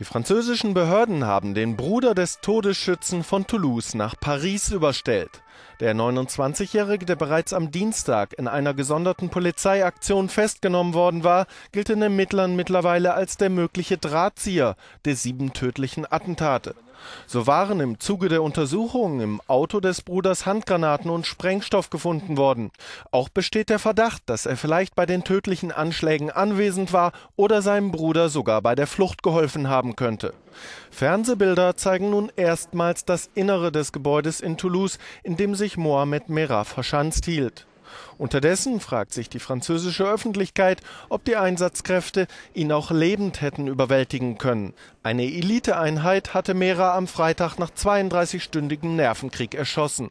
Die französischen Behörden haben den Bruder des Todesschützen von Toulouse nach Paris überstellt. Der 29-Jährige, der bereits am Dienstag in einer gesonderten Polizeiaktion festgenommen worden war, gilt in Ermittlern mittlerweile als der mögliche Drahtzieher der sieben tödlichen Attentate. So waren im Zuge der Untersuchungen im Auto des Bruders Handgranaten und Sprengstoff gefunden worden. Auch besteht der Verdacht, dass er vielleicht bei den tödlichen Anschlägen anwesend war oder seinem Bruder sogar bei der Flucht geholfen haben könnte. Fernsehbilder zeigen nun erstmals das Innere des Gebäudes in Toulouse, in dem sich Mohamed Merah verschanzt hielt. Unterdessen fragt sich die französische Öffentlichkeit, ob die Einsatzkräfte ihn auch lebend hätten überwältigen können. Eine Eliteeinheit hatte Mera am Freitag nach 32-stündigem Nervenkrieg erschossen.